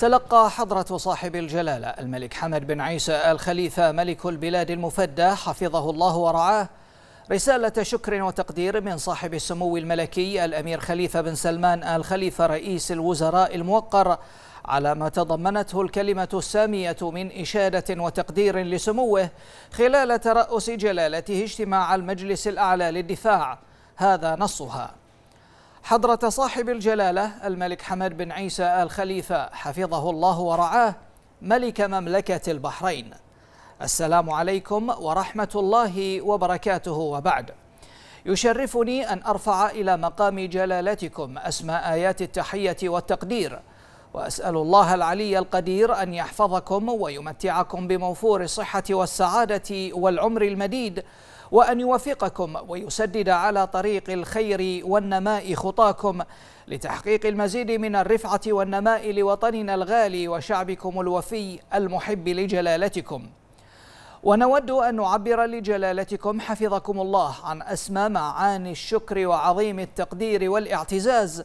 تلقى حضرة صاحب الجلالة الملك حمد بن عيسى الخليفة ملك البلاد المفدى حفظه الله ورعاه رسالة شكر وتقدير من صاحب السمو الملكي الأمير خليفة بن سلمان آل خليفة رئيس الوزراء الموقر على ما تضمنته الكلمة السامية من إشادة وتقدير لسموه خلال ترأس جلالته اجتماع المجلس الأعلى للدفاع هذا نصها حضرة صاحب الجلالة الملك حمد بن عيسى آل خليفة حفظه الله ورعاه ملك مملكة البحرين السلام عليكم ورحمة الله وبركاته وبعد يشرفني أن أرفع إلى مقام جلالتكم أسماء آيات التحية والتقدير وأسأل الله العلي القدير أن يحفظكم ويمتعكم بموفور الصحة والسعادة والعمر المديد وأن يوفقكم ويسدد على طريق الخير والنماء خطاكم لتحقيق المزيد من الرفعة والنماء لوطننا الغالي وشعبكم الوفي المحب لجلالتكم ونود أن نعبر لجلالتكم حفظكم الله عن أسمى معاني الشكر وعظيم التقدير والاعتزاز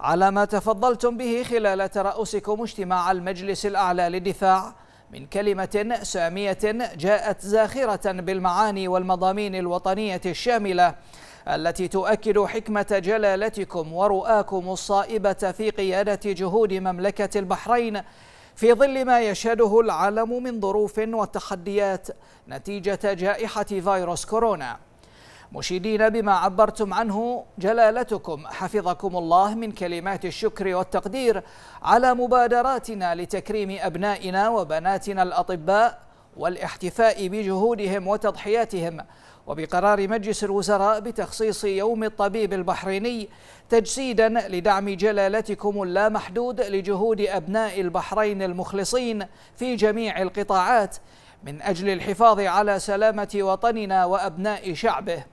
على ما تفضلتم به خلال ترأسكم اجتماع المجلس الأعلى للدفاع من كلمة سامية جاءت زاخرة بالمعاني والمضامين الوطنية الشاملة التي تؤكد حكمة جلالتكم ورؤاكم الصائبة في قيادة جهود مملكة البحرين في ظل ما يشهده العالم من ظروف وتحديات نتيجة جائحة فيروس كورونا مشيدين بما عبرتم عنه جلالتكم حفظكم الله من كلمات الشكر والتقدير على مبادراتنا لتكريم أبنائنا وبناتنا الأطباء والاحتفاء بجهودهم وتضحياتهم وبقرار مجلس الوزراء بتخصيص يوم الطبيب البحريني تجسيدا لدعم جلالتكم اللامحدود لجهود أبناء البحرين المخلصين في جميع القطاعات من أجل الحفاظ على سلامة وطننا وأبناء شعبه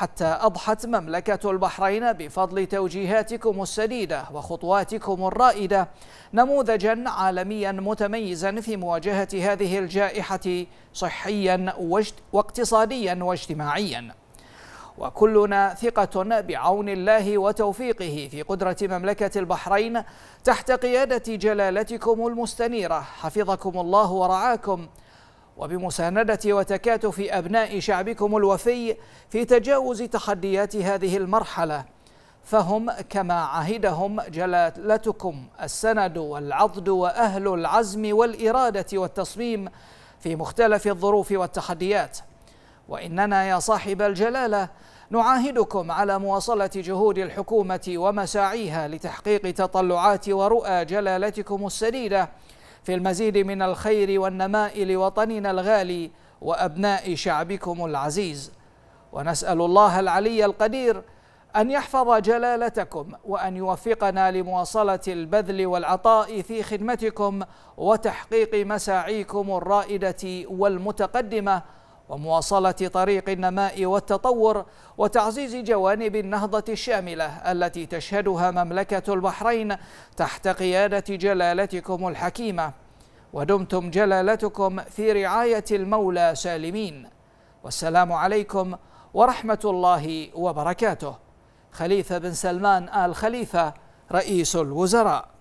حتى أضحت مملكة البحرين بفضل توجيهاتكم السديدة وخطواتكم الرائدة نموذجا عالميا متميزا في مواجهة هذه الجائحة صحيا واقتصاديا واجتماعيا وكلنا ثقة بعون الله وتوفيقه في قدرة مملكة البحرين تحت قيادة جلالتكم المستنيرة حفظكم الله ورعاكم وبمساندة وتكاتف أبناء شعبكم الوفي في تجاوز تحديات هذه المرحلة فهم كما عهدهم جلالتكم السند والعضد وأهل العزم والإرادة والتصميم في مختلف الظروف والتحديات وإننا يا صاحب الجلالة نعاهدكم على مواصلة جهود الحكومة ومساعيها لتحقيق تطلعات ورؤى جلالتكم السديدة في المزيد من الخير والنماء لوطننا الغالي وأبناء شعبكم العزيز ونسأل الله العلي القدير أن يحفظ جلالتكم وأن يوفقنا لمواصلة البذل والعطاء في خدمتكم وتحقيق مساعيكم الرائدة والمتقدمة ومواصلة طريق النماء والتطور وتعزيز جوانب النهضة الشاملة التي تشهدها مملكة البحرين تحت قيادة جلالتكم الحكيمة ودمتم جلالتكم في رعاية المولى سالمين والسلام عليكم ورحمة الله وبركاته خليفة بن سلمان آل خليفة رئيس الوزراء